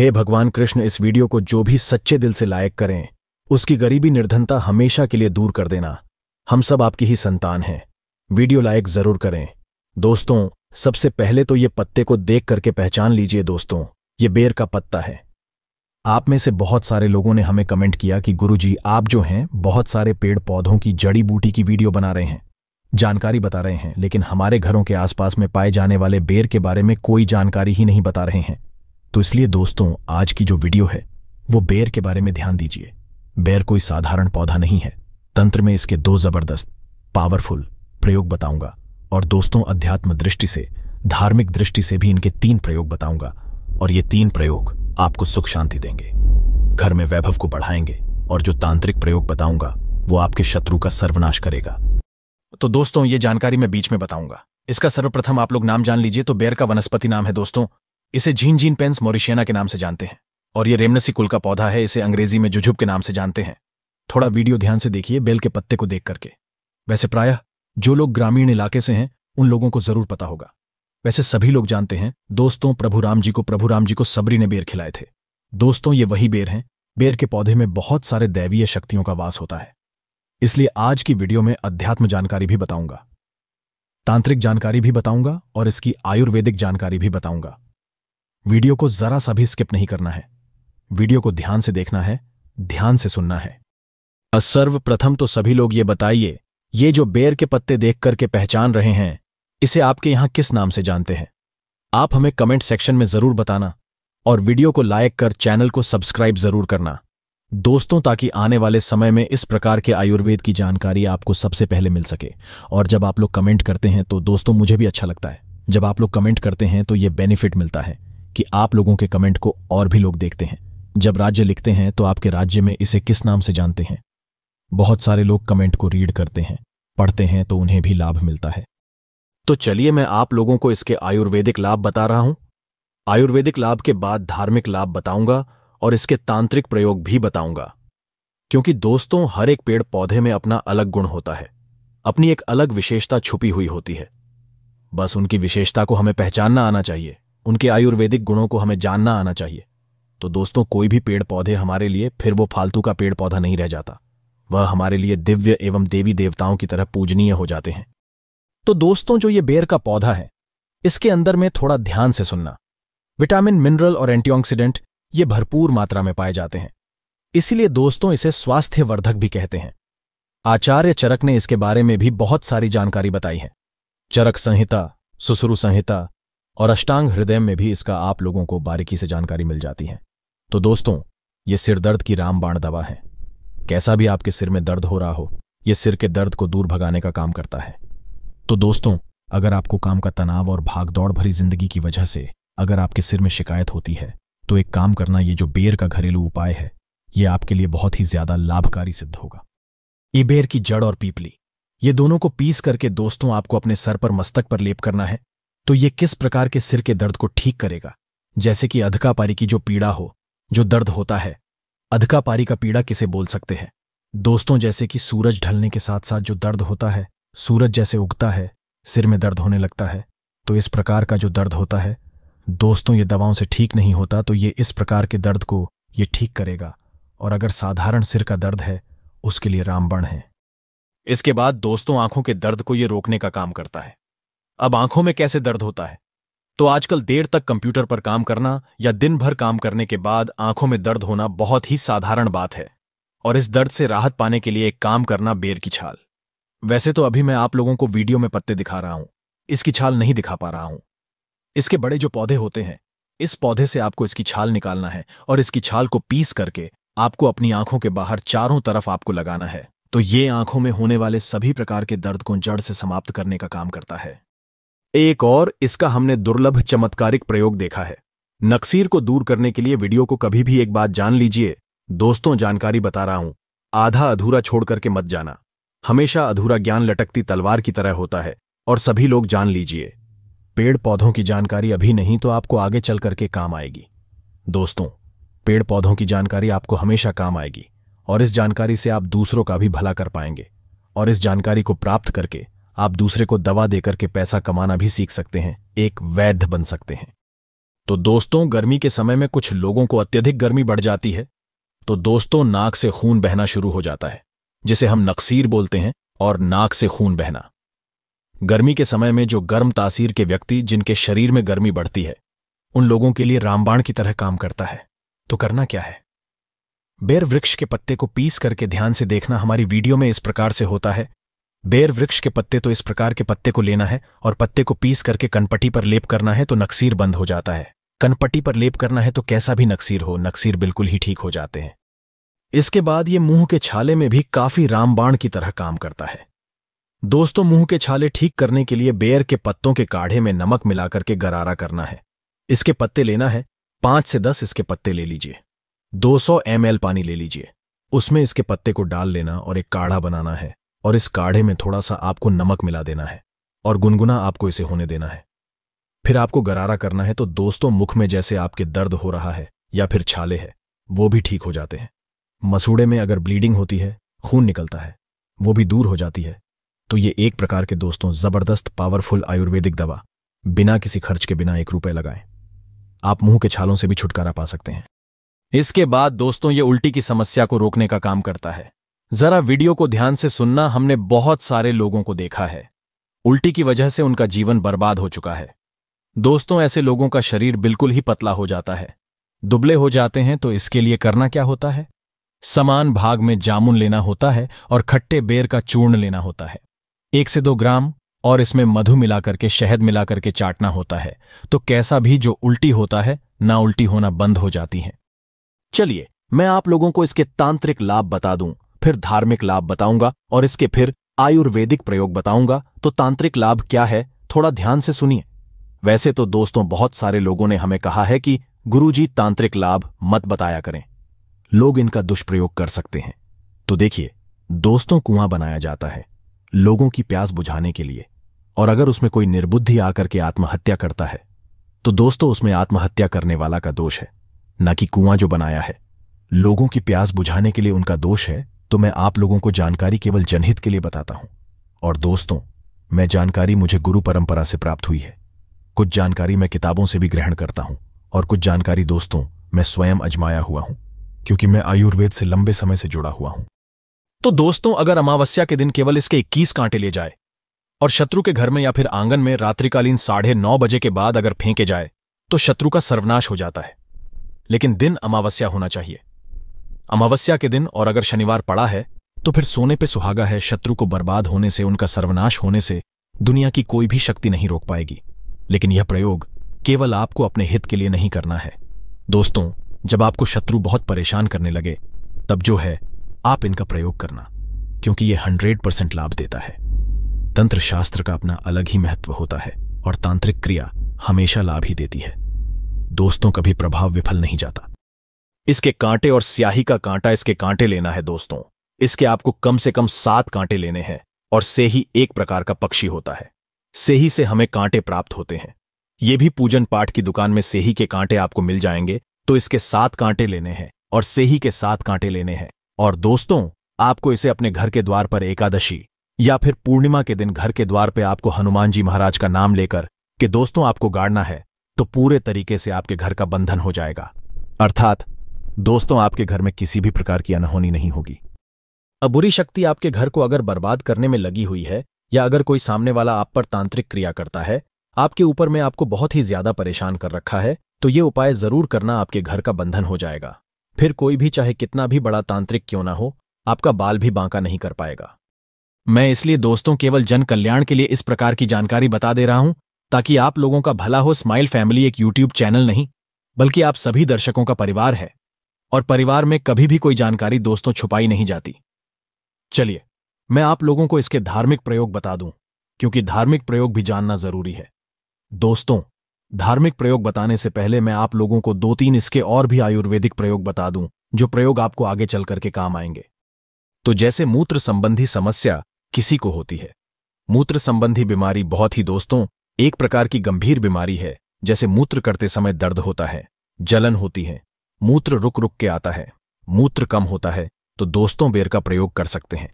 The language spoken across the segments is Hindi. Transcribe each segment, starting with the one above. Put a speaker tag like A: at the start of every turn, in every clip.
A: हे भगवान कृष्ण इस वीडियो को जो भी सच्चे दिल से लायक करें उसकी गरीबी निर्धनता हमेशा के लिए दूर कर देना हम सब आपकी ही संतान हैं वीडियो लाइक जरूर करें दोस्तों सबसे पहले तो ये पत्ते को देख करके पहचान लीजिए दोस्तों ये बेर का पत्ता है आप में से बहुत सारे लोगों ने हमें कमेंट किया कि गुरुजी आप जो हैं बहुत सारे पेड़ पौधों की जड़ी बूटी की वीडियो बना रहे हैं जानकारी बता रहे हैं लेकिन हमारे घरों के आसपास में पाए जाने वाले बेर के बारे में कोई जानकारी ही नहीं बता रहे हैं तो इसलिए दोस्तों आज की जो वीडियो है वो बेर के बारे में ध्यान दीजिए बेर कोई साधारण पौधा नहीं है तंत्र में इसके दो जबरदस्त पावरफुल प्रयोग बताऊंगा और दोस्तों अध्यात्म दृष्टि से धार्मिक दृष्टि से भी इनके तीन प्रयोग बताऊंगा और ये तीन प्रयोग आपको सुख शांति देंगे घर में वैभव को बढ़ाएंगे और जो तांत्रिक प्रयोग बताऊंगा वो आपके शत्रु का सर्वनाश करेगा तो दोस्तों ये जानकारी मैं बीच में बताऊंगा इसका सर्वप्रथम आप लोग नाम जान लीजिए तो बेर का वनस्पति नाम है दोस्तों इसे झीन झीन पेंस मोरिशियना के नाम से जानते हैं और ये रेमनसी कुल का पौधा है इसे अंग्रेजी में जुजुब के नाम से जानते हैं थोड़ा वीडियो ध्यान से देखिए बेल के पत्ते को देख करके वैसे प्रायः जो लोग ग्रामीण इलाके से हैं उन लोगों को जरूर पता होगा वैसे सभी लोग जानते हैं दोस्तों प्रभु राम जी को प्रभु राम जी को सबरी ने बेर खिलाए थे दोस्तों ये वही बेर हैं बेर के पौधे में बहुत सारे दैवीय शक्तियों का वास होता है इसलिए आज की वीडियो में अध्यात्म जानकारी भी बताऊंगा तांत्रिक जानकारी भी बताऊंगा और इसकी आयुर्वेदिक जानकारी भी बताऊंगा वीडियो को जरा सा भी स्किप नहीं करना है वीडियो को ध्यान से देखना है ध्यान से सुनना है सर्वप्रथम तो सभी लोग ये बताइए ये जो बेर के पत्ते देख करके पहचान रहे हैं इसे आपके यहां किस नाम से जानते हैं आप हमें कमेंट सेक्शन में जरूर बताना और वीडियो को लाइक कर चैनल को सब्सक्राइब जरूर करना दोस्तों ताकि आने वाले समय में इस प्रकार के आयुर्वेद की जानकारी आपको सबसे पहले मिल सके और जब आप लोग कमेंट करते हैं तो दोस्तों मुझे भी अच्छा लगता है जब आप लोग कमेंट करते हैं तो ये बेनिफिट मिलता है कि आप लोगों के कमेंट को और भी लोग देखते हैं जब राज्य लिखते हैं तो आपके राज्य में इसे किस नाम से जानते हैं बहुत सारे लोग कमेंट को रीड करते हैं पढ़ते हैं तो उन्हें भी लाभ मिलता है तो चलिए मैं आप लोगों को इसके आयुर्वेदिक लाभ बता रहा हूं आयुर्वेदिक लाभ के बाद धार्मिक लाभ बताऊंगा और इसके तांत्रिक प्रयोग भी बताऊंगा क्योंकि दोस्तों हर एक पेड़ पौधे में अपना अलग गुण होता है अपनी एक अलग विशेषता छुपी हुई होती है बस उनकी विशेषता को हमें पहचानना आना चाहिए उनके आयुर्वेदिक गुणों को हमें जानना आना चाहिए तो दोस्तों कोई भी पेड़ पौधे हमारे लिए फिर वो फालतू का पेड़ पौधा नहीं रह जाता वह हमारे लिए दिव्य एवं देवी देवताओं की तरह पूजनीय हो जाते हैं तो दोस्तों जो ये बेर का पौधा है इसके अंदर में थोड़ा ध्यान से सुनना विटामिन मिनरल और एंटीऑक्सीडेंट ये भरपूर मात्रा में पाए जाते हैं इसीलिए दोस्तों इसे स्वास्थ्यवर्धक भी कहते हैं आचार्य चरक ने इसके बारे में भी बहुत सारी जानकारी बताई है चरक संहिता सुसरु संहिता और अष्टांग हृदय में भी इसका आप लोगों को बारीकी से जानकारी मिल जाती है तो दोस्तों ये सिरदर्द की रामबाण दवा है कैसा भी आपके सिर में दर्द हो रहा हो यह सिर के दर्द को दूर भगाने का काम करता है तो दोस्तों अगर आपको काम का तनाव और भागदौड़ भरी जिंदगी की वजह से अगर आपके सिर में शिकायत होती है तो एक काम करना ये जो बेर का घरेलू उपाय है ये आपके लिए बहुत ही ज्यादा लाभकारी सिद्ध होगा बेर की जड़ और पीपली ये दोनों को पीस करके दोस्तों आपको अपने सर पर मस्तक पर लेप करना है तो ये किस प्रकार के सिर के दर्द को ठीक करेगा जैसे कि अधका पारी की जो पीड़ा हो जो दर्द होता है अधका पारी का पीड़ा किसे बोल सकते हैं दोस्तों जैसे कि सूरज ढलने के साथ साथ जो दर्द होता है सूरज जैसे उगता है सिर में दर्द होने लगता है तो इस प्रकार का जो दर्द होता है दोस्तों ये दवाओं से ठीक नहीं होता तो ये इस प्रकार के दर्द को ये ठीक करेगा और अगर साधारण सिर का दर्द है उसके लिए रामबण है इसके बाद दोस्तों आंखों के दर्द को ये रोकने का काम करता है अब आंखों में कैसे दर्द होता है तो आजकल देर तक कंप्यूटर पर काम करना या दिन भर काम करने के बाद आंखों में दर्द होना बहुत ही साधारण बात है और इस दर्द से राहत पाने के लिए एक काम करना बेर की छाल वैसे तो अभी मैं आप लोगों को वीडियो में पत्ते दिखा रहा हूं इसकी छाल नहीं दिखा पा रहा हूं इसके बड़े जो पौधे होते हैं इस पौधे से आपको इसकी छाल निकालना है और इसकी छाल को पीस करके आपको अपनी आंखों के बाहर चारों तरफ आपको लगाना है तो ये आंखों में होने वाले सभी प्रकार के दर्द को जड़ से समाप्त करने का काम करता है एक और इसका हमने दुर्लभ चमत्कारिक प्रयोग देखा है नक्सीर को दूर करने के लिए वीडियो को कभी भी एक बात जान लीजिए दोस्तों जानकारी बता रहा हूं आधा अधूरा छोड़ करके मत जाना हमेशा अधूरा ज्ञान लटकती तलवार की तरह होता है और सभी लोग जान लीजिए पेड़ पौधों की जानकारी अभी नहीं तो आपको आगे चल करके काम आएगी दोस्तों पेड़ पौधों की जानकारी आपको हमेशा काम आएगी और इस जानकारी से आप दूसरों का भी भला कर पाएंगे और इस जानकारी को प्राप्त करके आप दूसरे को दवा देकर के पैसा कमाना भी सीख सकते हैं एक वैध बन सकते हैं तो दोस्तों गर्मी के समय में कुछ लोगों को अत्यधिक गर्मी बढ़ जाती है तो दोस्तों नाक से खून बहना शुरू हो जाता है जिसे हम नक्सीर बोलते हैं और नाक से खून बहना गर्मी के समय में जो गर्म तासीर के व्यक्ति जिनके शरीर में गर्मी बढ़ती है उन लोगों के लिए रामबाण की तरह काम करता है तो करना क्या है बेर वृक्ष के पत्ते को पीस करके ध्यान से देखना हमारी वीडियो में इस प्रकार से होता है बेर वृक्ष के पत्ते तो इस प्रकार के पत्ते को लेना है और पत्ते को पीस करके कनपट्टी पर लेप करना है तो नक्सीर बंद हो जाता है कनपट्टी पर लेप करना है तो कैसा भी नक्सीर हो नक्सीर बिल्कुल ही ठीक हो जाते हैं इसके बाद ये मुंह के छाले में भी काफी रामबाण की तरह काम करता है दोस्तों मुंह के छाले ठीक करने के लिए बेर के पत्तों के काढ़े में नमक मिलाकर के गरारा करना है इसके पत्ते लेना है पांच से दस इसके पत्ते ले लीजिए 200 सौ पानी ले लीजिए उसमें इसके पत्ते को डाल लेना और एक काढ़ा बनाना है और इस काढ़े में थोड़ा सा आपको नमक मिला देना है और गुनगुना आपको इसे होने देना है फिर आपको गरारा करना है तो दोस्तों मुख में जैसे आपके दर्द हो रहा है या फिर छाले है वो भी ठीक हो जाते हैं मसूड़े में अगर ब्लीडिंग होती है खून निकलता है वो भी दूर हो जाती है तो ये एक प्रकार के दोस्तों जबरदस्त पावरफुल आयुर्वेदिक दवा बिना किसी खर्च के बिना एक रुपए लगाएं आप मुंह के छालों से भी छुटकारा पा सकते हैं इसके बाद दोस्तों ये उल्टी की समस्या को रोकने का काम करता है जरा वीडियो को ध्यान से सुनना हमने बहुत सारे लोगों को देखा है उल्टी की वजह से उनका जीवन बर्बाद हो चुका है दोस्तों ऐसे लोगों का शरीर बिल्कुल ही पतला हो जाता है दुबले हो जाते हैं तो इसके लिए करना क्या होता है समान भाग में जामुन लेना होता है और खट्टे बेर का चूर्ण लेना होता है एक से दो ग्राम और इसमें मधु मिलाकर के शहद मिलाकर के चाटना होता है तो कैसा भी जो उल्टी होता है ना उल्टी होना बंद हो जाती है चलिए मैं आप लोगों को इसके तांत्रिक लाभ बता दूं फिर धार्मिक लाभ बताऊंगा और इसके फिर आयुर्वेदिक प्रयोग बताऊंगा तो तांत्रिक लाभ क्या है थोड़ा ध्यान से सुनिए वैसे तो दोस्तों बहुत सारे लोगों ने हमें कहा है कि गुरुजी तांत्रिक लाभ मत बताया करें लोग इनका दुष्प्रयोग कर सकते हैं तो देखिए दोस्तों कुआं बनाया जाता है लोगों की प्यास बुझाने के लिए और अगर उसमें कोई निर्बुद्धि आकर के आत्महत्या करता है तो दोस्तों उसमें आत्महत्या करने वाला का दोष है न कि कुआं जो बनाया है लोगों की प्यास बुझाने के लिए उनका दोष है तो मैं आप लोगों को जानकारी केवल जनहित के लिए बताता हूं और दोस्तों मैं जानकारी मुझे गुरु परंपरा से प्राप्त हुई है कुछ जानकारी मैं किताबों से भी ग्रहण करता हूं और कुछ जानकारी दोस्तों मैं स्वयं अजमाया हुआ हूं क्योंकि मैं आयुर्वेद से लंबे समय से जुड़ा हुआ हूं तो दोस्तों अगर अमावस्या के दिन केवल इसके 21 कांटे ले जाए और शत्रु के घर में या फिर आंगन में रात्रिकालीन साढ़े नौ बजे के बाद अगर फेंके जाए तो शत्रु का सर्वनाश हो जाता है लेकिन दिन अमावस्या होना चाहिए अमावस्या के दिन और अगर शनिवार पड़ा है तो फिर सोने पे सुहागा है शत्रु को बर्बाद होने से उनका सर्वनाश होने से दुनिया की कोई भी शक्ति नहीं रोक पाएगी लेकिन यह प्रयोग केवल आपको अपने हित के लिए नहीं करना है दोस्तों जब आपको शत्रु बहुत परेशान करने लगे तब जो है आप इनका प्रयोग करना क्योंकि यह हंड्रेड परसेंट लाभ देता है तंत्र शास्त्र का अपना अलग ही महत्व होता है और तांत्रिक क्रिया हमेशा लाभ ही देती है दोस्तों कभी प्रभाव विफल नहीं जाता इसके कांटे और स्याही का कांटा इसके कांटे लेना है दोस्तों इसके आपको कम से कम सात कांटे लेने हैं और सेही एक प्रकार का पक्षी होता है सेही से हमें कांटे प्राप्त होते हैं ये भी पूजन पाठ की दुकान में सेही के कांटे आपको मिल जाएंगे तो इसके सात कांटे लेने हैं और सेही के सात कांटे लेने हैं और दोस्तों आपको इसे अपने घर के द्वार पर एकादशी या फिर पूर्णिमा के दिन घर के द्वार पर आपको हनुमान जी महाराज का नाम लेकर कि दोस्तों आपको गाड़ना है तो पूरे तरीके से आपके घर का बंधन हो जाएगा अर्थात दोस्तों आपके घर में किसी भी प्रकार की अनहोनी नहीं होगी अब बुरी शक्ति आपके घर को अगर बर्बाद करने में लगी हुई है या अगर कोई सामने वाला आप पर तांत्रिक क्रिया करता है आपके ऊपर में आपको बहुत ही ज्यादा परेशान कर रखा है तो ये उपाय जरूर करना आपके घर का बंधन हो जाएगा फिर कोई भी चाहे कितना भी बड़ा तांत्रिक क्यों ना हो आपका बाल भी बांका नहीं कर पाएगा मैं इसलिए दोस्तों केवल जन कल्याण के लिए इस प्रकार की जानकारी बता दे रहा हूं ताकि आप लोगों का भला हो स्माइल फैमिली एक यूट्यूब चैनल नहीं बल्कि आप सभी दर्शकों का परिवार है और परिवार में कभी भी कोई जानकारी दोस्तों छुपाई नहीं जाती चलिए मैं आप लोगों को इसके धार्मिक प्रयोग बता दूं क्योंकि धार्मिक प्रयोग भी जानना जरूरी है दोस्तों धार्मिक प्रयोग बताने से पहले मैं आप लोगों को दो तीन इसके और भी आयुर्वेदिक प्रयोग बता दूं जो प्रयोग आपको आगे चल करके काम आएंगे तो जैसे मूत्र संबंधी समस्या किसी को होती है मूत्र संबंधी बीमारी बहुत ही दोस्तों एक प्रकार की गंभीर बीमारी है जैसे मूत्र करते समय दर्द होता है जलन होती है मूत्र रुक रुक के आता है मूत्र कम होता है तो दोस्तों बेर का प्रयोग कर सकते हैं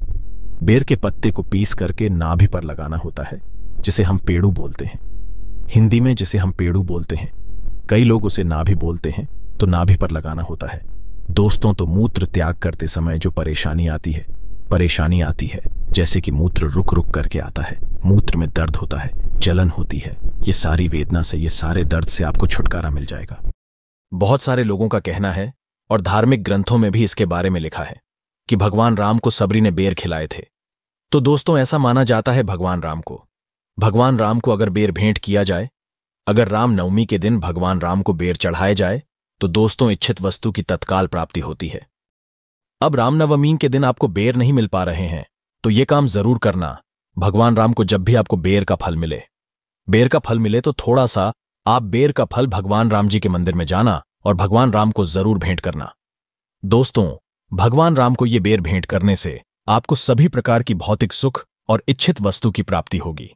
A: बेर के पत्ते को पीस करके नाभि पर लगाना होता है जिसे हम पेड़ू बोलते हैं हिंदी में जिसे हम पेड़ू बोलते हैं कई लोग उसे नाभि बोलते हैं तो नाभि पर लगाना होता है दोस्तों तो मूत्र त्याग करते समय जो परेशानी आती है परेशानी आती है जैसे कि मूत्र रुक रुक करके आता है मूत्र में दर्द होता है जलन होती है ये सारी वेदना से ये सारे दर्द से आपको छुटकारा मिल जाएगा बहुत सारे लोगों का कहना है और धार्मिक ग्रंथों में भी इसके बारे में लिखा है कि भगवान राम को सबरी ने बेर खिलाए थे तो दोस्तों ऐसा माना जाता है भगवान राम को भगवान राम को अगर बेर भेंट किया जाए अगर राम नवमी के दिन भगवान राम को बेर चढ़ाए जाए तो दोस्तों इच्छित वस्तु की तत्काल प्राप्ति होती है अब रामनवमी के दिन आपको बेर नहीं मिल पा रहे हैं तो ये काम जरूर करना भगवान राम को जब भी आपको बेर का फल मिले बेर का फल मिले तो थोड़ा सा आप बेर का फल भगवान राम जी के मंदिर में जाना और भगवान राम को जरूर भेंट करना दोस्तों भगवान राम को ये बेर भेंट करने से आपको सभी प्रकार की भौतिक सुख और इच्छित वस्तु की प्राप्ति होगी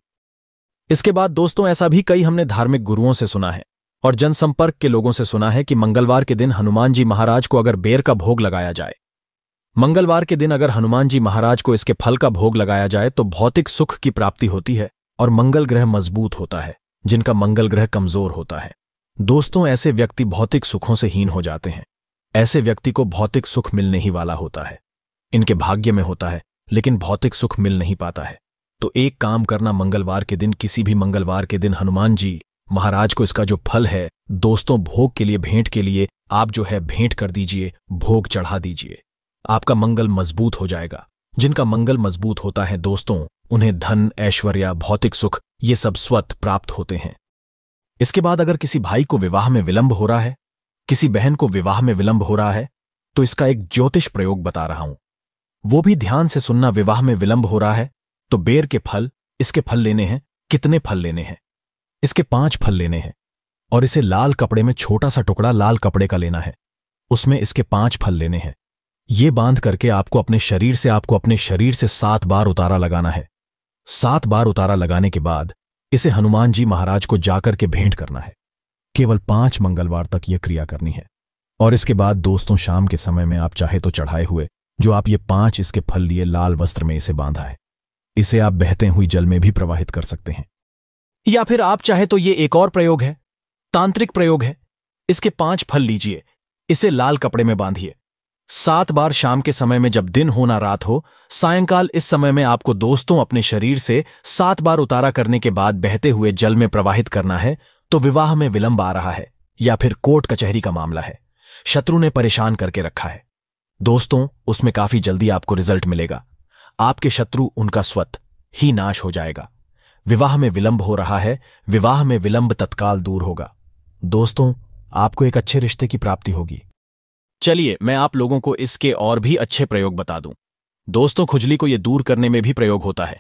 A: इसके बाद दोस्तों ऐसा भी कई हमने धार्मिक गुरुओं से सुना है और जनसंपर्क के लोगों से सुना है कि मंगलवार के दिन हनुमान जी महाराज को अगर बेर का भोग लगाया जाए मंगलवार के दिन अगर हनुमान जी महाराज को इसके फल का भोग लगाया जाए तो भौतिक सुख की प्राप्ति होती है और मंगल ग्रह मजबूत होता है जिनका मंगल ग्रह कमजोर होता है दोस्तों ऐसे व्यक्ति भौतिक सुखों से हीन हो जाते हैं ऐसे व्यक्ति को भौतिक सुख मिलने ही वाला होता है इनके भाग्य में होता है लेकिन भौतिक सुख मिल नहीं पाता है तो एक काम करना मंगलवार के दिन किसी भी मंगलवार के दिन हनुमान जी महाराज को इसका जो फल है दोस्तों भोग के लिए भेंट के लिए आप जो है भेंट कर दीजिए भोग चढ़ा दीजिए आपका मंगल मजबूत हो जाएगा जिनका मंगल मजबूत होता है दोस्तों उन्हें धन ऐश्वर्या भौतिक सुख ये सब स्वत प्राप्त होते हैं इसके बाद अगर किसी भाई को विवाह में विलंब हो रहा है किसी बहन को विवाह में विलंब हो रहा है तो इसका एक ज्योतिष प्रयोग बता रहा हूं वो भी ध्यान से सुनना विवाह में विलंब हो रहा है तो बेर के फल इसके फल लेने हैं कितने फल लेने हैं इसके पांच फल लेने हैं और इसे लाल कपड़े में छोटा सा टुकड़ा लाल कपड़े का लेना है उसमें इसके पांच फल लेने हैं ये बांध करके आपको अपने शरीर से आपको अपने शरीर से सात बार उतारा लगाना है सात बार उतारा लगाने के बाद इसे हनुमान जी महाराज को जाकर के भेंट करना है केवल पांच मंगलवार तक यह क्रिया करनी है और इसके बाद दोस्तों शाम के समय में आप चाहे तो चढ़ाए हुए जो आप ये पांच इसके फल लिए लाल वस्त्र में इसे बांधा है इसे आप बहते हुई जल में भी प्रवाहित कर सकते हैं या फिर आप चाहे तो ये एक और प्रयोग है तांत्रिक प्रयोग है इसके पांच फल लीजिए इसे लाल कपड़े में बांधिए सात बार शाम के समय में जब दिन होना रात हो सायंकाल इस समय में आपको दोस्तों अपने शरीर से सात बार उतारा करने के बाद बहते हुए जल में प्रवाहित करना है तो विवाह में विलंब आ रहा है या फिर कोर्ट कचहरी का मामला है शत्रु ने परेशान करके रखा है दोस्तों उसमें काफी जल्दी आपको रिजल्ट मिलेगा आपके शत्रु उनका स्वत ही नाश हो जाएगा विवाह में विलंब हो रहा है विवाह में विलंब तत्काल दूर होगा दोस्तों आपको एक अच्छे रिश्ते की प्राप्ति होगी चलिए मैं आप लोगों को इसके और भी अच्छे प्रयोग बता दूं दोस्तों खुजली को यह दूर करने में भी प्रयोग होता है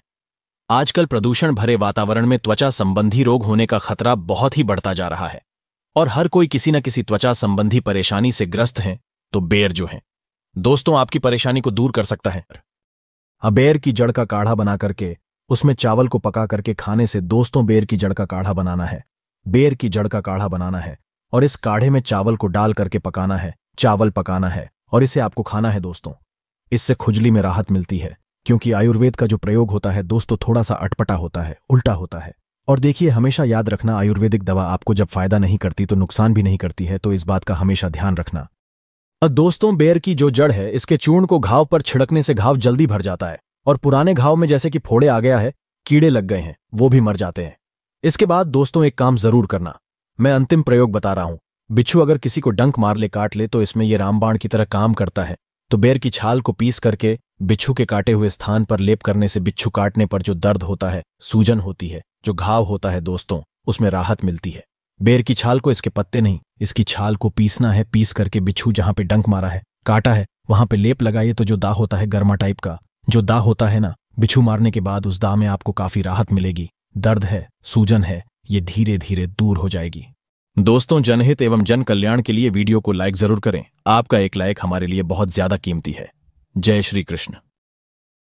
A: आजकल प्रदूषण भरे वातावरण में त्वचा संबंधी रोग होने का खतरा बहुत ही बढ़ता जा रहा है और हर कोई किसी न किसी त्वचा संबंधी परेशानी से ग्रस्त है तो बेर जो है दोस्तों आपकी परेशानी को दूर कर सकता है अबेर की जड़ का काढ़ा बना करके उसमें चावल को पका करके खाने से दोस्तों बेर की जड़ का काढ़ा बनाना है बेर की जड़ का काढ़ा बनाना है और इस काढ़े में चावल को डाल करके पकाना है चावल पकाना है और इसे आपको खाना है दोस्तों इससे खुजली में राहत मिलती है क्योंकि आयुर्वेद का जो प्रयोग होता है दोस्तों थोड़ा सा अटपटा होता है उल्टा होता है और देखिए हमेशा याद रखना आयुर्वेदिक दवा आपको जब फायदा नहीं करती तो नुकसान भी नहीं करती है तो इस बात का हमेशा ध्यान रखना दोस्तों बेर की जो जड़ है इसके चूर्ण को घाव पर छिड़कने से घाव जल्दी भर जाता है और पुराने घाव में जैसे कि फोड़े आ गया है कीड़े लग गए हैं वो भी मर जाते हैं इसके बाद दोस्तों एक काम जरूर करना मैं अंतिम प्रयोग बता रहा हूं बिच्छू अगर किसी को डंक मार ले काट ले तो इसमें ये रामबाण की तरह काम करता है तो बेर की छाल को पीस करके बिच्छू के काटे हुए स्थान पर लेप करने से बिच्छू काटने पर जो दर्द होता है सूजन होती है जो घाव होता है दोस्तों उसमें राहत मिलती है बेर की छाल को इसके पत्ते नहीं इसकी छाल को पीसना है पीस करके बिच्छू जहां पे डंक मारा है काटा है वहां पे लेप लगाइए तो जो दाह होता है गर्मा टाइप का जो दाह होता है ना बिच्छू मारने के बाद उस दाह में आपको काफी राहत मिलेगी दर्द है सूजन है ये धीरे धीरे दूर हो जाएगी दोस्तों जनहित एवं जन कल्याण के लिए वीडियो को लाइक जरूर करें आपका एक लाइक हमारे लिए बहुत ज्यादा कीमती है जय श्री कृष्ण